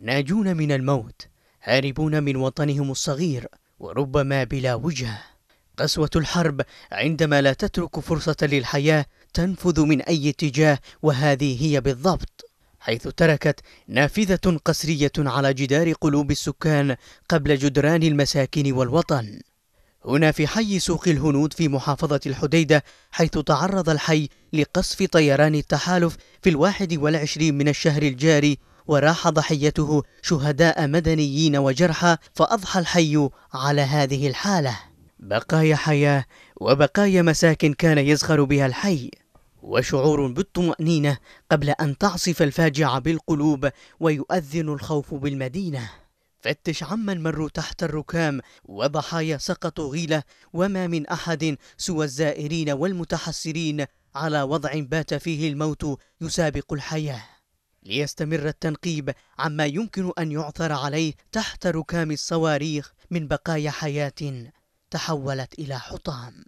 ناجون من الموت هاربون من وطنهم الصغير وربما بلا وجهه قسوه الحرب عندما لا تترك فرصه للحياه تنفذ من اي اتجاه وهذه هي بالضبط حيث تركت نافذه قسريه على جدار قلوب السكان قبل جدران المساكن والوطن هنا في حي سوق الهنود في محافظة الحديدة حيث تعرض الحي لقصف طيران التحالف في الواحد والعشرين من الشهر الجاري وراح ضحيته شهداء مدنيين وجرحى فأضحى الحي على هذه الحالة بقايا حياة وبقايا مساكن كان يزخر بها الحي وشعور بالطمأنينة قبل أن تعصف الفاجعة بالقلوب ويؤذن الخوف بالمدينة فتش عمن مروا تحت الركام وضحايا سقطوا غيلة وما من أحد سوى الزائرين والمتحسرين على وضع بات فيه الموت يسابق الحياه ليستمر التنقيب عما يمكن أن يعثر عليه تحت ركام الصواريخ من بقايا حياة تحولت إلى حطام